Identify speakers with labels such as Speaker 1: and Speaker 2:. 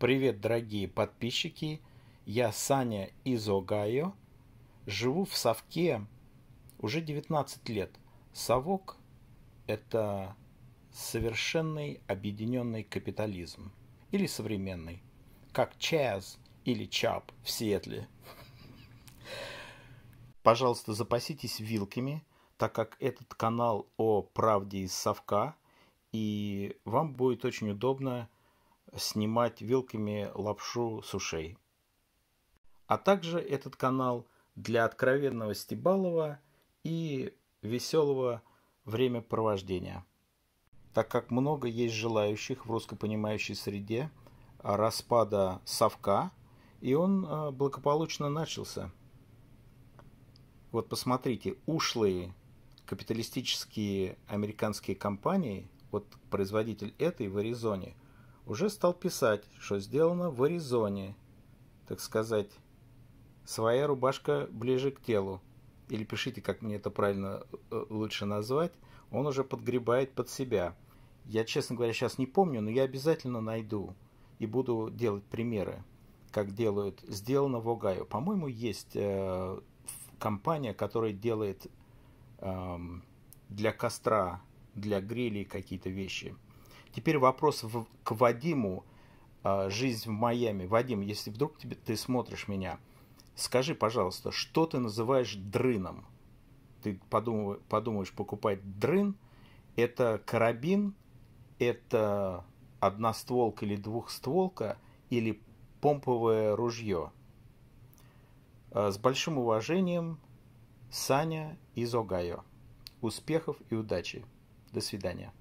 Speaker 1: Привет, дорогие подписчики! Я Саня из Огайо. Живу в совке уже 19 лет. Совок – это совершенный объединенный капитализм. Или современный. Как Чаз или Чап в Сиэтле. Пожалуйста, запаситесь вилками, так как этот канал о правде из совка, и вам будет очень удобно – снимать вилками лапшу с ушей. А также этот канал для откровенного стебалова и веселого времяпровождения, так как много есть желающих в русскопонимающей среде распада совка, и он э, благополучно начался. Вот посмотрите, ушлые капиталистические американские компании, вот производитель этой в Аризоне – уже стал писать, что сделано в Аризоне, так сказать, своя рубашка ближе к телу. Или пишите, как мне это правильно э, лучше назвать, он уже подгребает под себя. Я, честно говоря, сейчас не помню, но я обязательно найду и буду делать примеры, как делают «Сделано в Огайо». По-моему, есть э, компания, которая делает э, для костра, для грилей какие-то вещи – Теперь вопрос в, к Вадиму. Э, жизнь в Майами. Вадим, если вдруг тебе, ты смотришь меня, скажи, пожалуйста, что ты называешь дрыном? Ты подумай, подумаешь покупать дрын? Это карабин? Это одностволка или двухстволка? Или помповое ружье? Э, с большим уважением, Саня из Огайо. Успехов и удачи. До свидания.